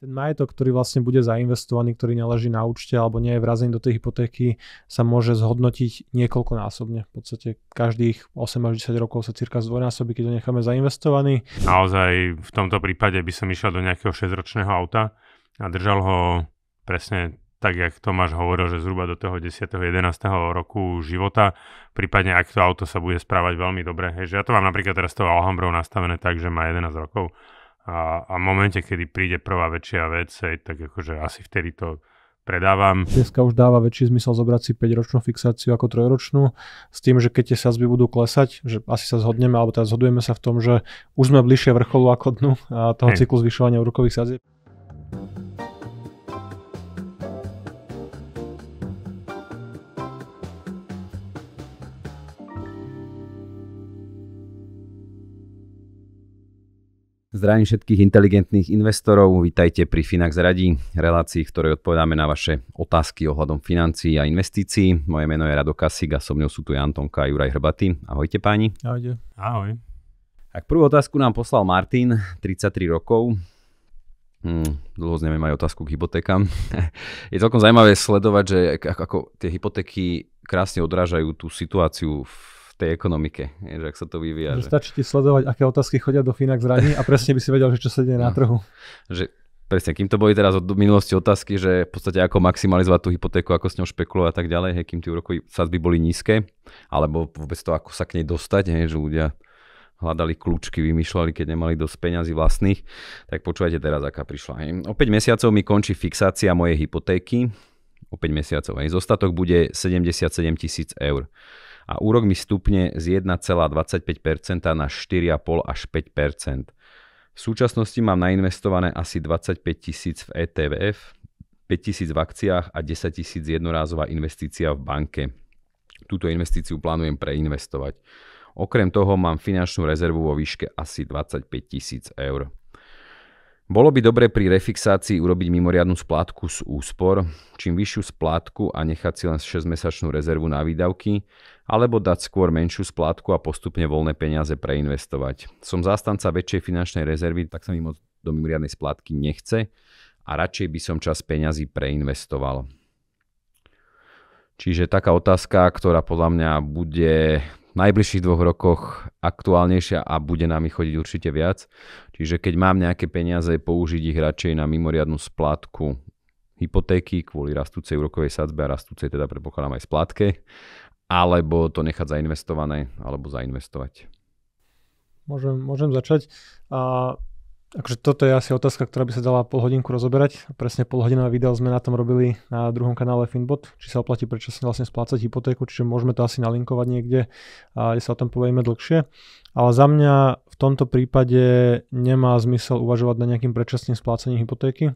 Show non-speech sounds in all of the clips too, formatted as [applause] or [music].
ten majetok, ktorý vlastne bude zainvestovaný, ktorý neleží na účte alebo nie je vrazený do tej hypotéky, sa môže zhodnotiť niekoľkonásobne. V podstate každých 8 až 10 rokov sa cirka zdvojnásobí, keď ho necháme zainvestovaný. Naozaj v tomto prípade by som išiel do nejakého 6-ročného auta a držal ho presne tak, jak Tomáš hovoril, že zhruba do toho 10. 11. roku života, prípadne ak to auto sa bude správať veľmi dobre. Hej, že ja to mám napríklad teraz s tou Alhambrou nastavené tak, že má 11 rokov a, a v momente, kedy príde prvá väčšia vec, aj, tak akože asi vtedy to predávam. Dneska už dáva väčší zmysel zobrať si 5-ročnú fixáciu ako 3-ročnú s tým, že keď tie sazby budú klesať, že asi sa zhodneme, alebo teda zhodujeme sa v tom, že už sme bližšie vrcholu ako dnu a toho hey. cyklu zvyšovania úrokových sazieb. Zdravím všetkých inteligentných investorov, vítajte pri Finax Radí, relácii, v ktorej odpovedáme na vaše otázky ohľadom financií a investícií. Moje meno je Rado Kasik a so mnou sú tu Antonka a Juraj Hrbatý. Ahojte páni. Ahojte. Ahoj. Tak prvú otázku nám poslal Martin, 33 rokov. Hmm, dlho zneme aj otázku k hypotékam. [laughs] je celkom zaujímavé sledovať, že ako, ako tie hypotéky krásne odrážajú tú situáciu v tej ekonomike, že ak sa to vyvíja. Že, stačí ti sledovať, aké otázky chodia do Finax zraní a presne by si vedel, že čo sa deje no. na trhu. Že presne, kým to boli teraz od minulosti otázky, že v podstate ako maximalizovať tú hypotéku, ako s ňou špekulovať a tak ďalej, hej, kým tie úrokové sadzby boli nízke, alebo vôbec to, ako sa k nej dostať, hej, že ľudia hľadali kľúčky, vymýšľali, keď nemali dosť peňazí vlastných, tak počúvajte teraz, aká prišla. Hej. O 5 mesiacov mi končí fixácia mojej hypotéky, o 5 mesiacov. Hej. Zostatok bude 77 tisíc eur a úrok mi stupne z 1,25% na 4,5 až 5%. V súčasnosti mám nainvestované asi 25 tisíc v ETVF, 5 tisíc v akciách a 10 tisíc jednorázová investícia v banke. Túto investíciu plánujem preinvestovať. Okrem toho mám finančnú rezervu vo výške asi 25 tisíc eur. Bolo by dobre pri refixácii urobiť mimoriadnu splátku z úspor, čím vyššiu splátku a nechať si len 6-mesačnú rezervu na výdavky alebo dať skôr menšiu splátku a postupne voľné peniaze preinvestovať. Som zástanca väčšej finančnej rezervy, tak sa mi moc do mimoriadnej splátky nechce a radšej by som čas peňazí preinvestoval. Čiže taká otázka, ktorá podľa mňa bude v najbližších dvoch rokoch aktuálnejšia a bude nám ich chodiť určite viac. Čiže keď mám nejaké peniaze, použiť ich radšej na mimoriadnú splátku hypotéky kvôli rastúcej úrokovej sadzbe a rastúcej teda predpokladám aj splátke alebo to nechať zainvestované, alebo zainvestovať? Môžem, môžem začať. A, akože toto je asi otázka, ktorá by sa dala pol hodinku rozoberať. Presne hodinové video sme na tom robili na druhom kanále Finbot, či sa oplatí predčasne vlastne splácať hypotéku, čiže môžeme to asi nalinkovať niekde, a, kde sa o tom povieme dlhšie. Ale za mňa v tomto prípade nemá zmysel uvažovať na nejakým predčasným splácaním hypotéky,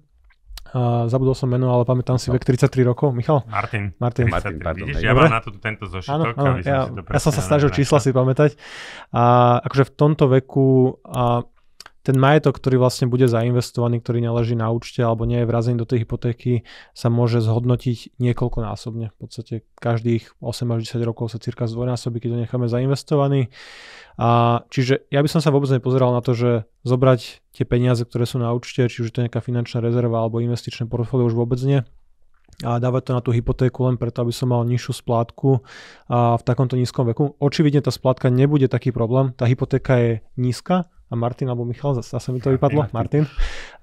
a zabudol som meno, ale pamätám si no. vek 33 rokov. Michal? Martin. Martin, 33, Martin pardon. Vidíš, ja mám na to tento zošitok. Áno, áno, ja, som ja som sa snažil čísla si pamätať. A akože v tomto veku a ten majetok, ktorý vlastne bude zainvestovaný, ktorý neleží na účte alebo nie je vrazený do tej hypotéky, sa môže zhodnotiť niekoľkonásobne. V podstate každých 8 až 10 rokov sa cirka zdvojnásobí, keď ho necháme zainvestovaný. A, čiže ja by som sa vôbec nepozeral na to, že zobrať tie peniaze, ktoré sú na účte, či už to nejaká finančná rezerva alebo investičné portfólio, už vôbec nie a dávať to na tú hypotéku len preto, aby som mal nižšiu splátku a v takomto nízkom veku. Očividne tá splátka nebude taký problém, tá hypotéka je nízka a Martin alebo Michal, zase mi to vypadlo, Martin,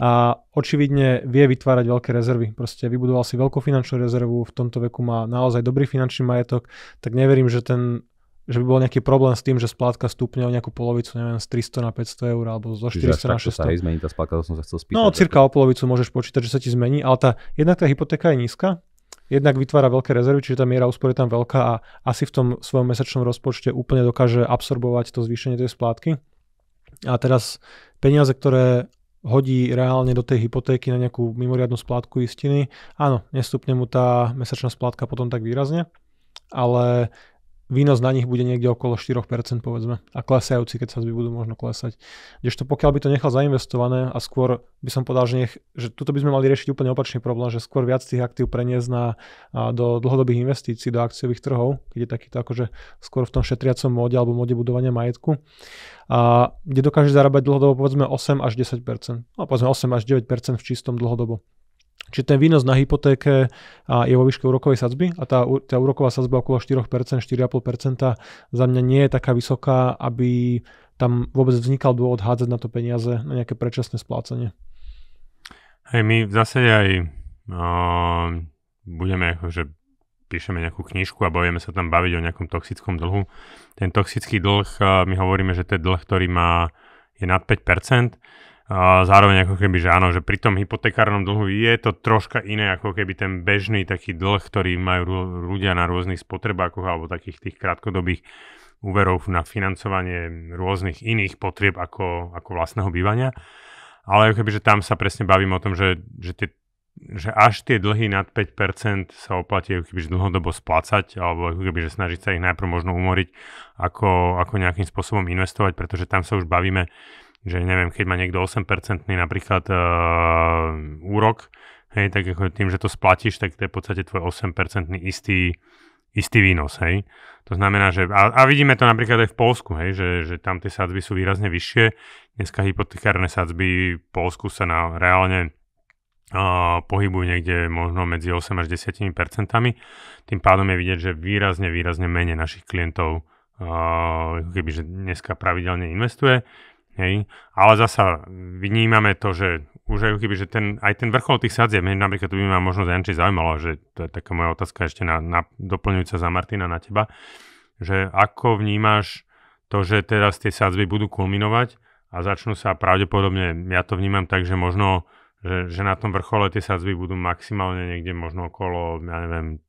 a očividne vie vytvárať veľké rezervy. Proste vybudoval si veľkú finančnú rezervu, v tomto veku má naozaj dobrý finančný majetok, tak neverím, že ten že by bol nejaký problém s tým, že splátka stúpne o nejakú polovicu, neviem, z 300 na 500 eur alebo zo 400 na 600. Čiže zmení tá splátka, to som sa chcel spýtať. No, cirka o polovicu môžeš počítať, že sa ti zmení, ale tá, jednak tá hypotéka je nízka, jednak vytvára veľké rezervy, čiže tá miera úspory je tam veľká a asi v tom svojom mesačnom rozpočte úplne dokáže absorbovať to zvýšenie tej splátky. A teraz peniaze, ktoré hodí reálne do tej hypotéky na nejakú mimoriadnu splátku istiny, áno, nestupne mu tá mesačná splátka potom tak výrazne, ale výnos na nich bude niekde okolo 4% povedzme a klesajúci, keď sa budú možno klesať. Kdežto pokiaľ by to nechal zainvestované a skôr by som povedal, že, nech, že tuto by sme mali riešiť úplne opačný problém, že skôr viac tých aktív preniesť na, a do dlhodobých investícií, do akciových trhov, kde je takýto akože skôr v tom šetriacom móde alebo móde budovania majetku, a kde dokáže zarábať dlhodobo povedzme 8 až 10%, no povedzme 8 až 9% v čistom dlhodobo. Čiže ten výnos na hypotéke je vo výške úrokovej sadzby a tá, tá úroková sadzba okolo 4%, 4,5% za mňa nie je taká vysoká, aby tam vôbec vznikal dôvod hádzať na to peniaze, na nejaké predčasné splácanie. Hej, my v zásade aj uh, budeme akože píšeme nejakú knižku a bojeme sa tam baviť o nejakom toxickom dlhu. Ten toxický dlh, my hovoríme, že to je dlh, ktorý má, je nad 5%. A zároveň ako keby, že áno, že pri tom hypotekárnom dlhu je to troška iné ako keby ten bežný taký dlh, ktorý majú ľudia na rôznych spotrebákoch alebo takých tých krátkodobých úverov na financovanie rôznych iných potrieb ako, ako vlastného bývania. Ale ako keby, že tam sa presne bavím o tom, že, že, tie, že až tie dlhy nad 5% sa oplatí ako keby, že dlhodobo splácať alebo ako keby, že snažiť sa ich najprv možno umoriť ako, ako nejakým spôsobom investovať, pretože tam sa už bavíme že neviem, keď má niekto 8 napríklad uh, úrok, hej, tak ako tým, že to splatíš, tak to je v podstate tvoj 8 istý, istý výnos, hej. To znamená, že, a, a vidíme to napríklad aj v Polsku, hej, že, že tam tie sadzby sú výrazne vyššie. Dneska hypotekárne sadzby v Polsku sa na, reálne uh, pohybujú niekde možno medzi 8 až 10 percentami. Tým pádom je vidieť, že výrazne, výrazne menej našich klientov uh, eh, kebyže dneska pravidelne investuje. Hej? Ale zasa vnímame to, že už aj keby, že ten, aj ten vrchol tých sadzieb, hej, napríklad tu by ma možno Janči zaujímalo, že to je taká moja otázka ešte na, na, doplňujúca za Martina na teba, že ako vnímaš to, že teraz tie sadzby budú kulminovať a začnú sa pravdepodobne, ja to vnímam tak, že možno, že, že na tom vrchole tie sadzby budú maximálne niekde možno okolo, ja neviem,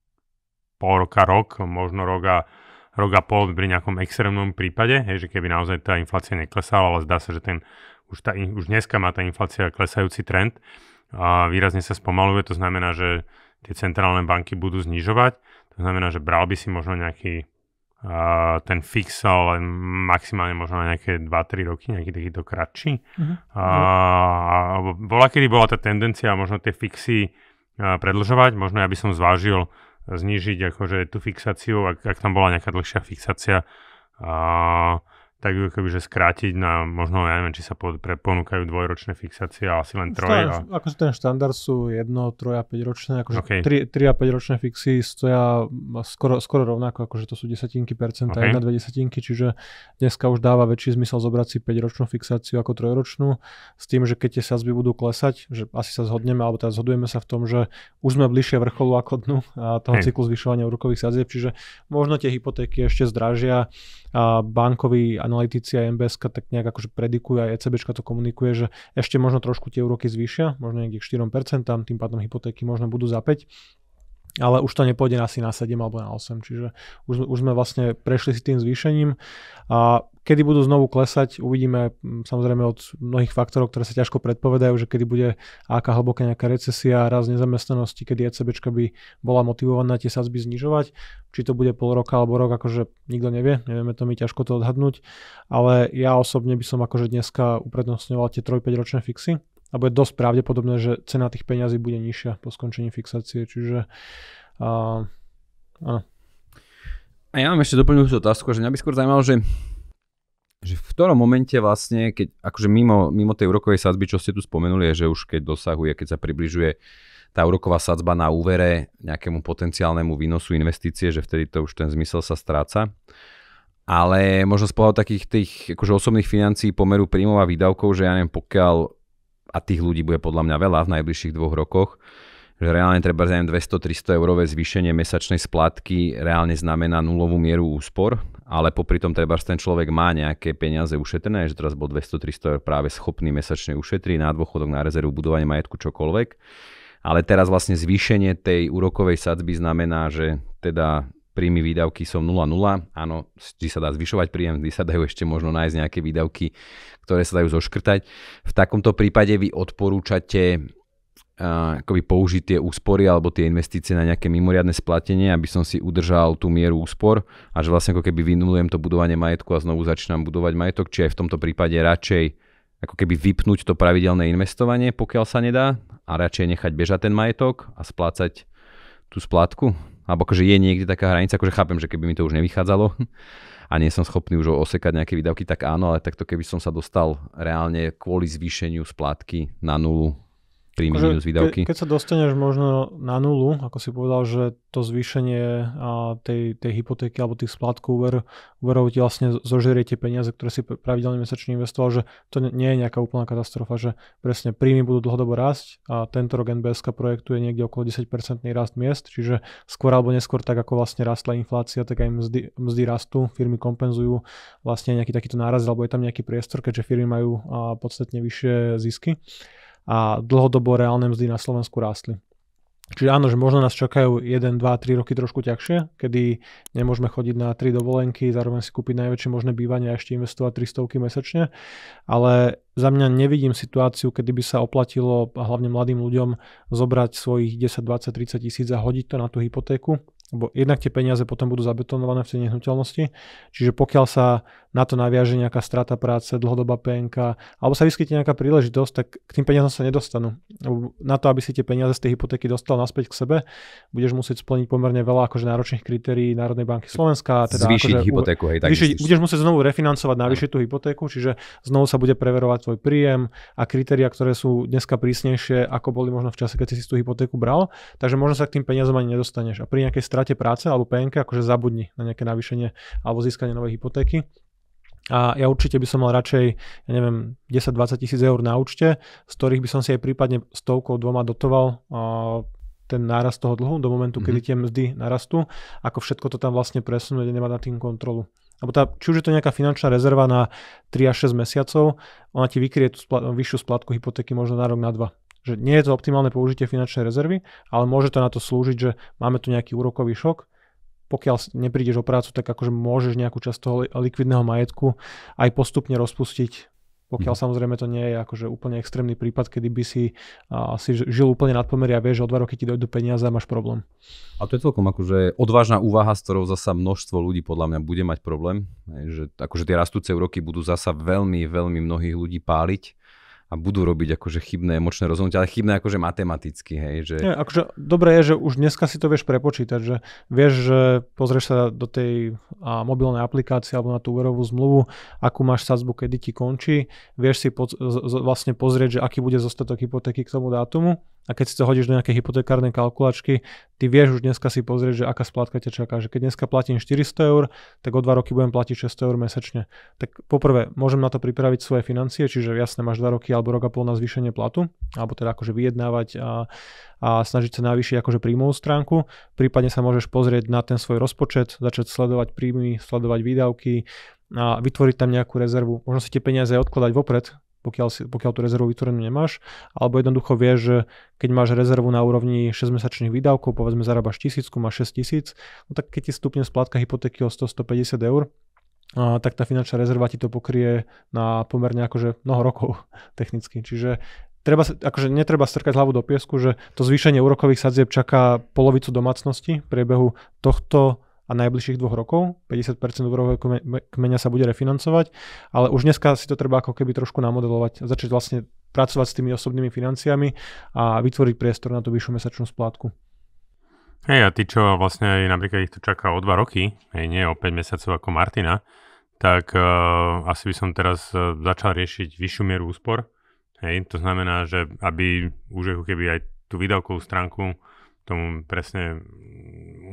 pol roka, rok, možno rok a rok a pol pri nejakom extrémnom prípade, hej, že keby naozaj tá inflácia neklesala, ale zdá sa, že ten, už, tá, už dneska má tá inflácia klesajúci trend a výrazne sa spomaluje, to znamená, že tie centrálne banky budú znižovať, to znamená, že bral by si možno nejaký uh, ten fix, ale maximálne možno na nejaké 2-3 roky, nejaký takýto kratší. Uh-huh. Uh, bola, kedy bola tá tendencia možno tie fixy uh, predlžovať, možno ja by som zvážil znižiť akože tú fixáciu, ak, ak tam bola nejaká dlhšia fixácia. A tak ju akoby, že skrátiť na, možno, ja neviem, či sa pod, pre, ponúkajú dvojročné fixácie, ale asi len no, troj. A... Akože ten štandard sú jedno, troj a päťročné, ročné, akože okay. tri, tri, a päťročné ročné fixy stoja skoro, skoro rovnako, akože to sú desatinky percenta, okay. jedna, dve desatinky, čiže dneska už dáva väčší zmysel zobrať si 5 ročnú fixáciu ako trojročnú, s tým, že keď tie sazby budú klesať, že asi sa zhodneme, alebo teda zhodujeme sa v tom, že už sme bližšie vrcholu ako dnu a toho hey. cyklu zvyšovania úrokových sadzieb, čiže možno tie hypotéky ešte zdražia a bankový analytici aj MBS tak nejak akože predikujú aj ECB to komunikuje, že ešte možno trošku tie úroky zvýšia, možno niekde k 4%, tým pádom hypotéky možno budú za 5 ale už to nepôjde asi na 7 alebo na 8, čiže už, už sme vlastne prešli si tým zvýšením a kedy budú znovu klesať, uvidíme samozrejme od mnohých faktorov, ktoré sa ťažko predpovedajú, že kedy bude aká hlboká nejaká recesia, raz nezamestnanosti, kedy ECB by bola motivovaná tie sadzby znižovať, či to bude pol roka alebo rok, akože nikto nevie, nevieme to my ťažko to odhadnúť, ale ja osobne by som akože dneska uprednostňoval tie 3-5 ročné fixy, a bude dosť pravdepodobné, že cena tých peňazí bude nižšia po skončení fixácie, čiže uh, áno. A ja mám ešte doplňujúcu otázku, že mňa by skôr zaujímalo, že, že v ktorom momente vlastne, keď akože mimo, mimo tej úrokovej sadzby, čo ste tu spomenuli, je, že už keď dosahuje, keď sa približuje tá úroková sadzba na úvere nejakému potenciálnemu výnosu investície, že vtedy to už ten zmysel sa stráca. Ale možno z pohľadu takých tých akože osobných financií pomeru príjmov a výdavkov, že ja neviem, pokiaľ a tých ľudí bude podľa mňa veľa v najbližších dvoch rokoch, že reálne treba 200-300 eurové zvýšenie mesačnej splátky reálne znamená nulovú mieru úspor, ale popri tom treba ten človek má nejaké peniaze ušetrené, že teraz bol 200-300 eur práve schopný mesačne ušetriť na dôchodok, na rezervu, budovanie majetku, čokoľvek. Ale teraz vlastne zvýšenie tej úrokovej sadzby znamená, že teda príjmy výdavky som 0,0. Áno, vždy sa dá zvyšovať príjem, vždy sa dajú ešte možno nájsť nejaké výdavky, ktoré sa dajú zoškrtať. V takomto prípade vy odporúčate uh, akoby použiť tie úspory alebo tie investície na nejaké mimoriadne splatenie, aby som si udržal tú mieru úspor a že vlastne ako keby vynulujem to budovanie majetku a znovu začínam budovať majetok, či aj v tomto prípade radšej ako keby vypnúť to pravidelné investovanie, pokiaľ sa nedá a radšej nechať bežať ten majetok a splácať tú splátku? Alebo akože je niekde taká hranica, akože chápem, že keby mi to už nevychádzalo [laughs] a nie som schopný už osekať nejaké výdavky, tak áno, ale takto keby som sa dostal reálne kvôli zvýšeniu splátky na nulu príjmy akože, minus výdavky. Ke, keď sa dostaneš možno na nulu, ako si povedal, že to zvýšenie a, tej, tej hypotéky alebo tých splátkov úver, úverov ti vlastne zožerie tie peniaze, ktoré si pravidelne mesačne investoval, že to nie je nejaká úplná katastrofa, že presne príjmy budú dlhodobo rásť a tento rok nbs projektuje niekde okolo 10% rast miest, čiže skôr alebo neskôr tak ako vlastne rastla inflácia, tak aj mzdy, mzdy rastú, firmy kompenzujú vlastne nejaký takýto náraz, alebo je tam nejaký priestor, keďže firmy majú a, podstatne vyššie zisky a dlhodobo reálne mzdy na Slovensku rástli. Čiže áno, že možno nás čakajú 1, 2, 3 roky trošku ťažšie, kedy nemôžeme chodiť na 3 dovolenky, zároveň si kúpiť najväčšie možné bývanie a ešte investovať 300 mesačne, ale za mňa nevidím situáciu, kedy by sa oplatilo hlavne mladým ľuďom zobrať svojich 10, 20, 30 tisíc a hodiť to na tú hypotéku, lebo jednak tie peniaze potom budú zabetonované v tej nehnuteľnosti, čiže pokiaľ sa na to naviaže nejaká strata práce, dlhodobá PNK, alebo sa vyskytne nejaká príležitosť, tak k tým peniazom sa nedostanú. Na to, aby si tie peniaze z tej hypotéky dostal naspäť k sebe, budeš musieť splniť pomerne veľa akože náročných kritérií Národnej banky Slovenska. Teda zvýšiť akože, hypotéku, hej, tak zvýšiť, Budeš musieť znovu refinancovať, navýšiť tú hypotéku, čiže znovu sa bude preverovať tvoj príjem a kritéria, ktoré sú dneska prísnejšie, ako boli možno v čase, keď si tú hypotéku bral. Takže možno sa k tým peniazom ani nedostaneš. A pri nejakej strate práce alebo PNK akože zabudni na nejaké navýšenie alebo získanie novej hypotéky a ja určite by som mal radšej, ja neviem, 10-20 tisíc eur na účte, z ktorých by som si aj prípadne stovkou dvoma dotoval ten nárast toho dlhu do momentu, mm-hmm. kedy mhm. tie mzdy narastú, ako všetko to tam vlastne presunúť a nemať na tým kontrolu. Lebo tá, či už je to nejaká finančná rezerva na 3 až 6 mesiacov, ona ti vykrie tú spl- vyššiu splátku hypotéky možno na rok, na dva. Že nie je to optimálne použitie finančnej rezervy, ale môže to na to slúžiť, že máme tu nejaký úrokový šok pokiaľ neprídeš o prácu, tak akože môžeš nejakú časť toho likvidného majetku aj postupne rozpustiť pokiaľ mm. samozrejme to nie je akože úplne extrémny prípad, kedy by si uh, si žil úplne pomery a vieš, že o dva roky ti dojdu peniaze a máš problém. A to je celkom akože odvážna úvaha, s ktorou zasa množstvo ľudí podľa mňa bude mať problém, že akože tie rastúce úroky budú zasa veľmi, veľmi mnohých ľudí páliť a budú robiť akože chybné emočné rozhodnutia, ale chybné akože matematicky. Hej, že... Nie, akože dobré je, že už dneska si to vieš prepočítať, že vieš, že pozrieš sa do tej a, mobilnej aplikácie alebo na tú úverovú zmluvu, akú máš sadzbu, kedy ti končí, vieš si po, z, z, vlastne pozrieť, že aký bude zostatok hypotéky k tomu dátumu a keď si to hodíš do nejakej hypotekárnej kalkulačky, ty vieš už dneska si pozrieť, že aká splátka ťa čaká. Že keď dneska platím 400 eur, tak o 2 roky budem platiť 600 eur mesačne. Tak poprvé, môžem na to pripraviť svoje financie, čiže jasne máš 2 roky alebo rok a pol na zvýšenie platu, alebo teda akože vyjednávať a, a snažiť sa navýšiť akože príjmovú stránku. Prípadne sa môžeš pozrieť na ten svoj rozpočet, začať sledovať príjmy, sledovať výdavky, a vytvoriť tam nejakú rezervu. Možno si tie peniaze odkladať vopred, pokiaľ, si, pokiaľ tú rezervu vytvorenú nemáš, alebo jednoducho vieš, že keď máš rezervu na úrovni 6-mesačných výdavkov, povedzme zarábaš tisícku, máš 6 tisíc, no tak keď ti stupne splátka hypotéky o 100-150 eur, a, tak tá finančná rezerva ti to pokrie na pomerne akože mnoho rokov [laughs] technicky. Čiže treba, akože netreba strkať hlavu do piesku, že to zvýšenie úrokových sadzieb čaká polovicu domácnosti v priebehu tohto a najbližších dvoch rokov. 50% úverového kmeňa sa bude refinancovať, ale už dneska si to treba ako keby trošku namodelovať a začať vlastne pracovať s tými osobnými financiami a vytvoriť priestor na tú vyššiu mesačnú splátku. Hej, a ty čo vlastne aj napríklad ich to čaká o 2 roky, hej, nie o 5 mesiacov ako Martina, tak uh, asi by som teraz uh, začal riešiť vyššiu mieru úspor. Hej, to znamená, že aby už ako keby aj tú výdavkovú stránku tomu presne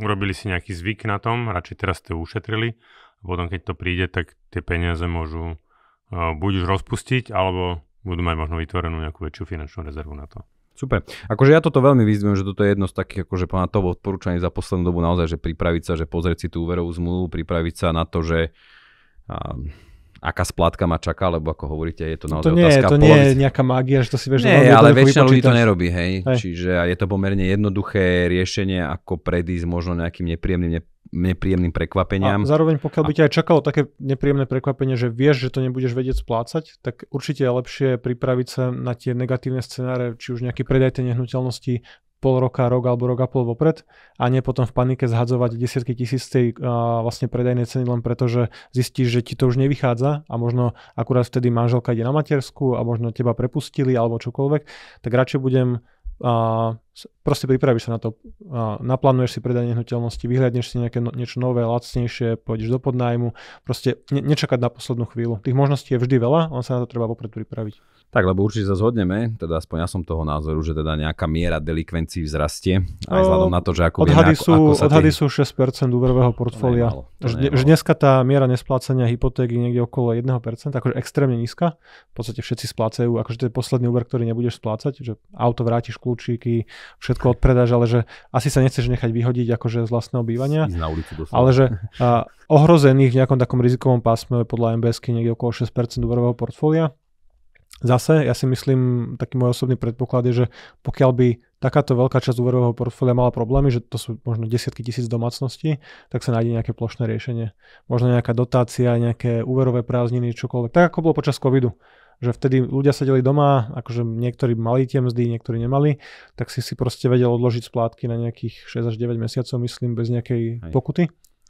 urobili si nejaký zvyk na tom, radšej teraz ste ušetrili a potom keď to príde, tak tie peniaze môžu uh, buď už rozpustiť, alebo budú mať možno vytvorenú nejakú väčšiu finančnú rezervu na to. Super. Akože ja toto veľmi vyzývam, že toto je jedno z takých akože na to odporúčaní za poslednú dobu naozaj, že pripraviť sa, že pozrieť si tú úverovú zmluvu, pripraviť sa na to, že uh, aká splátka ma čaká, lebo ako hovoríte, je to no naozaj to nie, otázka. To nie je nejaká mágia, že to si vieš... Nie, ale väčšina ľudí to nerobí, hej. hej. Čiže je to pomerne jednoduché riešenie, ako predísť možno nejakým nepríjemným nepríjemným prekvapeniam. A zároveň pokiaľ by ťa aj čakalo také nepríjemné prekvapenie, že vieš, že to nebudeš vedieť splácať, tak určite je lepšie pripraviť sa na tie negatívne scenáre, či už nejaký predaj tej nehnuteľnosti, pol roka, rok alebo rok a pol vopred a nie potom v panike zhadzovať desiatky tisíc tej uh, vlastne predajnej ceny len preto, že zistíš, že ti to už nevychádza a možno akurát vtedy manželka ide na matersku a možno teba prepustili alebo čokoľvek, tak radšej budem uh, proste pripravíš sa na to, naplánuješ si predanie, nehnuteľnosti, vyhľadneš si nejaké no, niečo nové, lacnejšie, pôjdeš do podnájmu, proste ne, nečakať na poslednú chvíľu. Tých možností je vždy veľa, on sa na to treba popred pripraviť. Tak, lebo určite sa zhodneme, teda aspoň ja som toho názoru, že teda nejaká miera delikvencií vzrastie, aj vzhľadom na to, že ako odhady vieme, ako, sú, ako sa Odhady tý... sú 6% úverového portfólia. Už dneska tá miera nesplácania hypotéky niekde okolo 1%, akože extrémne nízka. V podstate všetci splácajú, akože to je posledný úver, ktorý nebudeš splácať, že auto vrátiš kľúčiky, všetko odpredáš, ale že asi sa nechceš nechať vyhodiť akože z vlastného bývania. na ulicu Ale že a, ohrozených v nejakom takom rizikovom pásme podľa MBSky niekde okolo 6% úverového portfólia. Zase, ja si myslím, taký môj osobný predpoklad je, že pokiaľ by takáto veľká časť úverového portfólia mala problémy, že to sú možno desiatky tisíc domácností, tak sa nájde nejaké plošné riešenie. Možno nejaká dotácia, nejaké úverové prázdniny, čokoľvek. Tak ako bolo počas covidu že vtedy ľudia sedeli doma, akože niektorí mali tie mzdy, niektorí nemali, tak si si proste vedel odložiť splátky na nejakých 6 až 9 mesiacov, myslím, bez nejakej Hej. pokuty.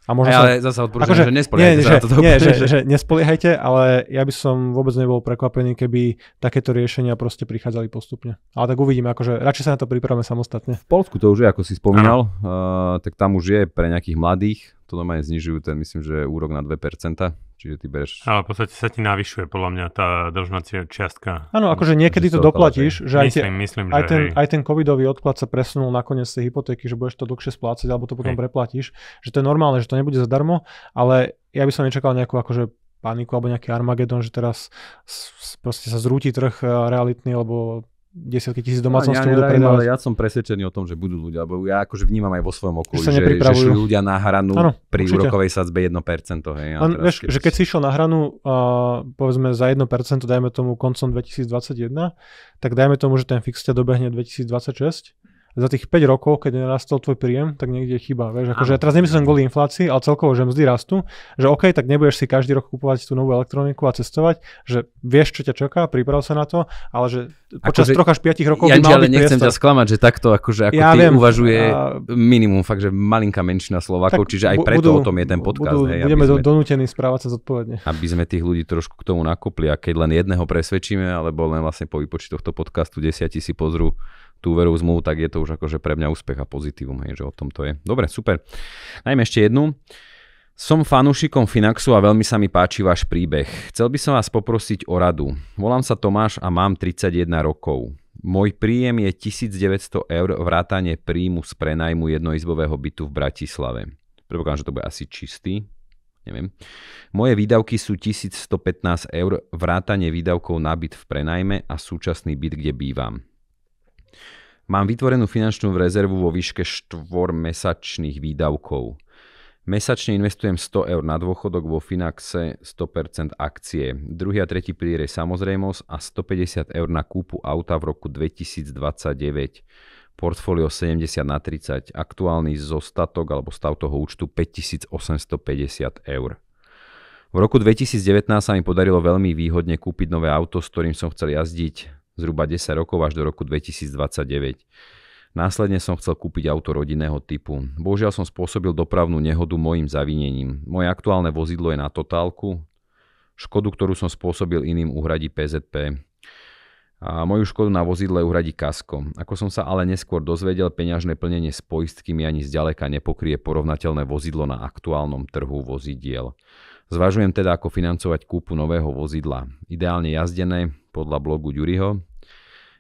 A možno Aj, ale sa, zase odporúčam, akože, že nespoliehajte nie, že, na toto. Nie, že, že nespoliehajte, ale ja by som vôbec nebol prekvapený, keby takéto riešenia proste prichádzali postupne. Ale tak uvidíme, akože radšej sa na to pripravíme samostatne. V Polsku to už je, ako si spomínal, uh, tak tam už je pre nejakých mladých to normálne znižujú ten, myslím, že úrok na 2%, čiže ty bereš... Ale v podstate sa ti navyšuje podľa mňa tá dlžná čiastka. Áno, akože niekedy to doplatíš, že aj, myslím, tie, myslím, aj, že, ten, aj ten covidový odklad sa presunul na koniec tej hypotéky, že budeš to dlhšie splácať alebo to potom hej. preplatíš, že to je normálne, že to nebude zadarmo, ale ja by som nečakal nejakú akože paniku alebo nejaký Armagedon, že teraz proste sa zrúti trh eh, realitný, alebo desiatky tisíc no, domácností no, ja budú predávať. Ale ja som presvedčený o tom, že budú ľudia, lebo ja akože vnímam aj vo svojom okolí, že, že šli ľudia na hranu ano, pri určite. úrokovej sadzbe 1%. Hej, Len, teraz, vieš, keď že keď si išiel na hranu, uh, povedzme za 1%, dajme tomu koncom 2021, tak dajme tomu, že ten fix ťa dobehne 2026, za tých 5 rokov, keď nerastol tvoj príjem, tak niekde je chyba. Vieš? Akože ja teraz nemyslím kvôli inflácii, ale celkovo, že mzdy rastú, že OK, tak nebudeš si každý rok kupovať tú novú elektroniku a cestovať, že vieš, čo ťa čaká, priprav sa na to, ale že akože počas akože, troch až 5 rokov ja by mal ale byť nechcem priestor. ťa sklamať, že takto akože ako ja ty viem, uvažuje a... minimum, fakt, že malinká menšina Slovákov, čiže aj preto budú, o tom je ten podcast. Budú, hej, budeme sme, donútení správať sa zodpovedne. Aby sme tých ľudí trošku k tomu nakopli a keď len jedného presvedčíme, alebo len vlastne po výpočtoch tohto podcastu 10 si pozrú tú veru zmluvu, tak je to už akože pre mňa úspech a pozitívum, hej, že o tom to je. Dobre, super. Najmä ešte jednu. Som fanúšikom Finaxu a veľmi sa mi páči váš príbeh. Chcel by som vás poprosiť o radu. Volám sa Tomáš a mám 31 rokov. Môj príjem je 1900 eur vrátane príjmu z prenajmu jednoizbového bytu v Bratislave. Predpokladám, že to bude asi čistý, neviem. Moje výdavky sú 1115 eur vrátane výdavkov na byt v prenajme a súčasný byt, kde bývam. Mám vytvorenú finančnú rezervu vo výške 4 mesačných výdavkov. Mesačne investujem 100 eur na dôchodok vo Finaxe 100% akcie. Druhý a tretí pilier je samozrejmosť a 150 eur na kúpu auta v roku 2029. Portfólio 70 na 30. Aktuálny zostatok alebo stav toho účtu 5850 eur. V roku 2019 sa mi podarilo veľmi výhodne kúpiť nové auto, s ktorým som chcel jazdiť zhruba 10 rokov až do roku 2029. Následne som chcel kúpiť auto rodinného typu. Bohužiaľ som spôsobil dopravnú nehodu mojim zavinením. Moje aktuálne vozidlo je na totálku. Škodu, ktorú som spôsobil iným, uhradí PZP. A moju škodu na vozidle uhradí kasko. Ako som sa ale neskôr dozvedel, peňažné plnenie s mi ani zďaleka nepokrie porovnateľné vozidlo na aktuálnom trhu vozidiel. Zvažujem teda, ako financovať kúpu nového vozidla. Ideálne jazdené, podľa blogu Ďuriho,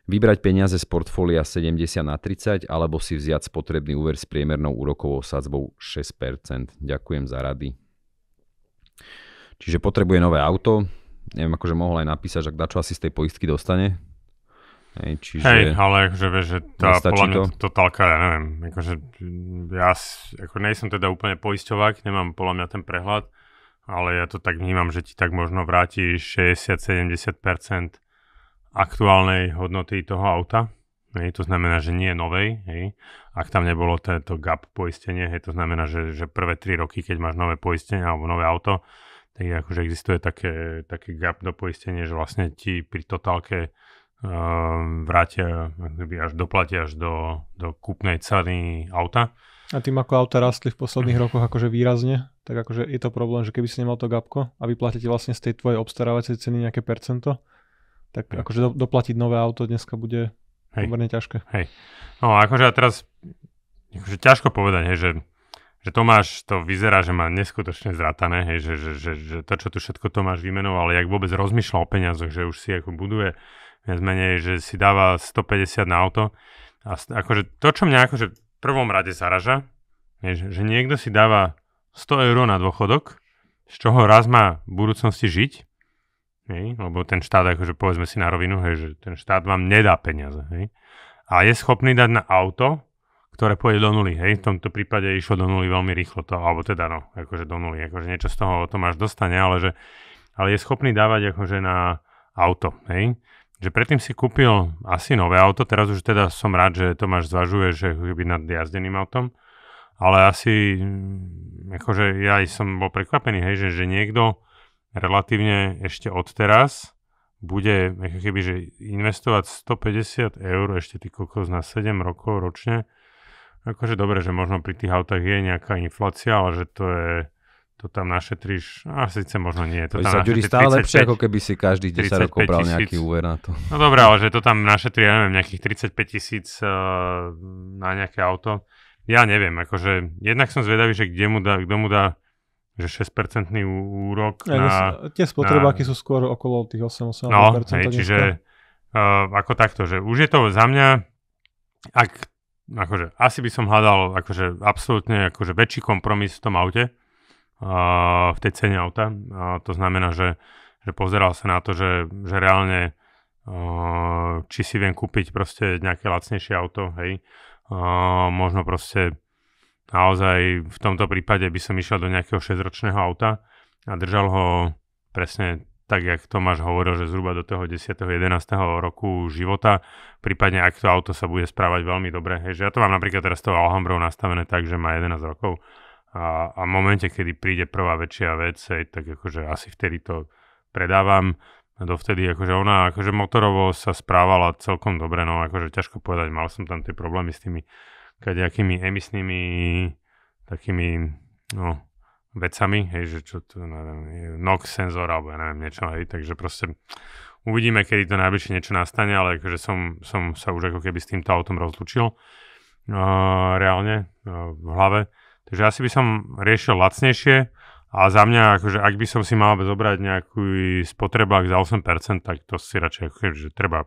Vybrať peniaze z portfólia 70 na 30 alebo si vziať spotrebný úver s priemernou úrokovou sadzbou 6%. Ďakujem za rady. Čiže potrebuje nové auto. Neviem, akože mohol aj napísať, že dačo asi z tej poistky dostane. Hej, čiže Hej ale akože vieš, že tá podľa to? totálka, ja neviem, akože ja ako nejsem teda úplne poisťovák, nemám pola mňa ten prehľad, ale ja to tak vnímam, že ti tak možno vráti 60-70% aktuálnej hodnoty toho auta. Hej, to znamená, že nie novej. Hej. Ak tam nebolo tento gap poistenie, hej, to znamená, že, že prvé 3 roky, keď máš nové poistenie alebo nové auto, tak akože existuje také, také gap do poistenie, že vlastne ti pri totálke uh, vrátia, až doplatia až do, do kúpnej ceny auta. A tým ako auta rastli v posledných mhm. rokoch akože výrazne, tak akože je to problém, že keby si nemal to gapko a vyplatíte vlastne z tej tvojej obstarávacej ceny nejaké percento, tak ja. akože do, doplatiť nové auto dneska bude Hej. pomerne ťažké. Hej. No akože a teraz akože ťažko povedať, hej, že, že Tomáš to vyzerá, že má neskutočne zratané, hej, že, že, že, že to, čo tu všetko Tomáš vymenoval, jak vôbec rozmýšľa o peniazoch, že už si ako buduje viac menej, že si dáva 150 na auto. A akože to, čo mňa akože v prvom rade zaraža, je, že, že niekto si dáva 100 eur na dôchodok, z čoho raz má v budúcnosti žiť hej? lebo ten štát, akože povedzme si na rovinu, hej, že ten štát vám nedá peniaze. Hej? A je schopný dať na auto, ktoré pôjde do nuly. Hej? V tomto prípade išlo do nuly veľmi rýchlo to, alebo teda no, akože do nuly, akože niečo z toho to máš dostane, ale, že, ale je schopný dávať akože na auto. Hej? Že predtým si kúpil asi nové auto, teraz už teda som rád, že Tomáš zvažuje, že byť nad jazdeným autom, ale asi mm, akože ja som bol prekvapený, hej, že, že niekto relatívne ešte odteraz bude ako keby, že investovať 150 eur ešte ty kokos na 7 rokov ročne, akože dobre, že možno pri tých autách je nejaká inflácia, ale že to je to tam našetríš, a síce možno nie. To, to tam sa Ďuri stále lepšie, ako keby si každý 10 rokov bral nejaký úver na to. No dobré, ale že to tam našetrí, ja neviem, nejakých 35 tisíc uh, na nejaké auto. Ja neviem, akože jednak som zvedavý, že kde mu dá, kto mu dá že 6-percentný úrok ja, no na... Tie spotrebáky na... sú skôr okolo tých 8-8%. No, hej, čiže uh, ako takto, že už je to za mňa, ak, akože, asi by som hľadal akože, absolútne akože, väčší kompromis v tom aute, uh, v tej cene auta. Uh, to znamená, že, že pozeral sa na to, že, že reálne uh, či si viem kúpiť proste nejaké lacnejšie auto, hej, uh, možno proste naozaj v tomto prípade by som išiel do nejakého 6-ročného auta a držal ho presne tak, jak Tomáš hovoril, že zhruba do toho 10. 11. roku života, prípadne ak to auto sa bude správať veľmi dobre. Hej, že ja to mám napríklad teraz tou Alhambrou nastavené tak, že má 11 rokov a, a v momente, kedy príde prvá väčšia vec, hej, tak akože asi vtedy to predávam. A dovtedy akože ona akože motorovo sa správala celkom dobre, no akože ťažko povedať, mal som tam tie problémy s tými nejakými emisnými takými no, vecami, hej, že čo to, no, neviem, NOx senzor alebo ja neviem niečo, hej, takže proste uvidíme, kedy to najbližšie niečo nastane, ale akože som, som sa už ako keby s týmto autom rozlúčil uh, reálne uh, v hlave. Takže asi by som riešil lacnejšie, a za mňa, akože ak by som si mal zobrať nejaký spotrebák za 8%, tak to si radšej, akože, že treba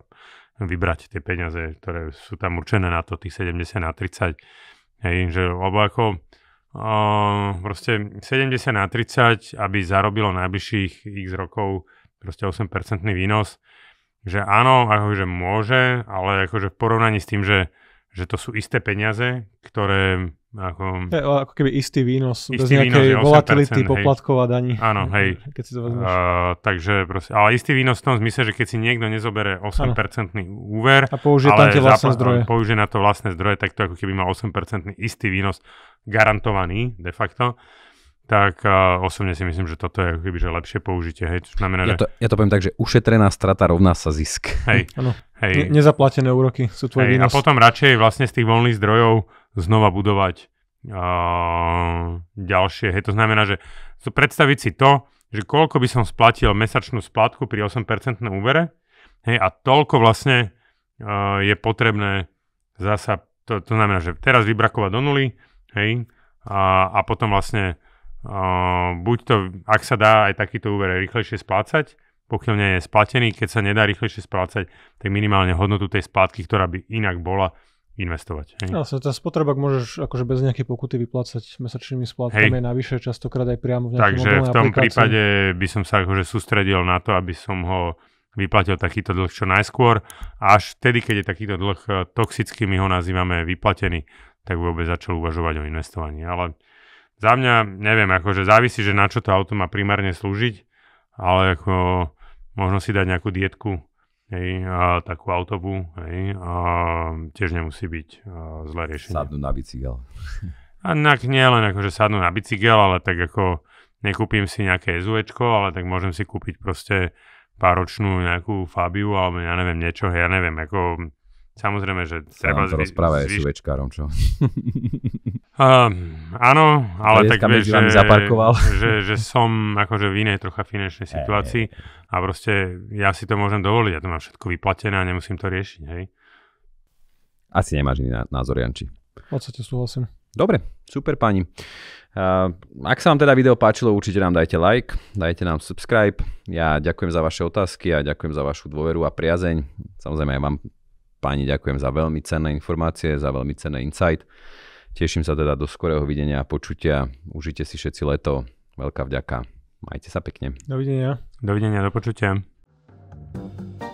vybrať tie peniaze, ktoré sú tam určené na to, tých 70 na 30. Hej, že, lebo ako o, proste 70 na 30, aby zarobilo najbližších x rokov proste 8% výnos, že áno, akože môže, ale akože v porovnaní s tým, že, že to sú isté peniaze, ktoré ako, He, ako keby istý výnos istý bez nejakej výnos volatility hej. poplatkov a daní. Áno, hej. [laughs] Keď si to Uh, takže proste, ale istý výnos v tom zmysle, že keď si niekto nezobere 8% ano. úver, a použije ale tam vlastné zapl- zdroje. použije na to vlastné zdroje, tak to ako keby má 8% istý výnos garantovaný de facto tak uh, osobne si myslím, že toto je keby, že lepšie použitie. Hej, znamená, ja, to, ja to poviem tak, že ušetrená strata rovná sa zisk. Hej, hej. Ne, nezaplatené úroky sú tvoj hej, výnos. A potom radšej vlastne z tých voľných zdrojov znova budovať uh, ďalšie. Hej, to znamená, že predstaviť si to, že koľko by som splatil mesačnú splátku pri 8% úvere hej, a toľko vlastne uh, je potrebné zasa, to, to znamená, že teraz vybrakovať do nuly hej, a, a potom vlastne uh, buď to, ak sa dá aj takýto úver rýchlejšie splácať, pokiaľ nie je splatený, keď sa nedá rýchlejšie splácať, tak minimálne hodnotu tej splátky, ktorá by inak bola, investovať. Hej? Jasne, ten spotrebák môžeš akože bez nejakej pokuty vyplácať mesačnými splátkami hej. navyše, častokrát aj priamo v Takže v tom aplikácii. prípade by som sa akože sústredil na to, aby som ho vyplatil takýto dlh čo najskôr a až vtedy, keď je takýto dlh eh, toxický, my ho nazývame vyplatený, tak vôbec začal uvažovať o investovaní. Ale za mňa, neviem, akože závisí, že na čo to auto má primárne slúžiť, ale ako možno si dať nejakú dietku, hej, a takú autovú, hej, a tiež nemusí byť a, zlé riešenie. Sadnú na bicykel. A nak, nie len akože sadnú na bicykel, ale tak ako nekúpim si nejaké SUVčko, ale tak môžem si kúpiť proste páročnú nejakú Fabiu alebo ja neviem niečo, ja neviem, ako Samozrejme, že treba... Sa zvy... rozpráva zvýš... SUVčkárom, čo? Um, áno, ale tak vieš, že, zaparkoval. že, že som akože v inej trocha finančnej situácii e, a proste ja si to môžem dovoliť, ja to mám všetko vyplatené a nemusím to riešiť, hej. Asi nemáš iný názor, Janči. V podstate súhlasím. Dobre, super páni. Uh, ak sa vám teda video páčilo, určite nám dajte like, dajte nám subscribe. Ja ďakujem za vaše otázky a ďakujem za vašu dôveru a priazeň. Samozrejme ja vám Páni, ďakujem za veľmi cenné informácie, za veľmi cenné insight. Teším sa teda do skorého videnia a počutia. Užite si všetci leto. Veľká vďaka. Majte sa pekne. Dovidenia. Dovidenia, do počutia. thank you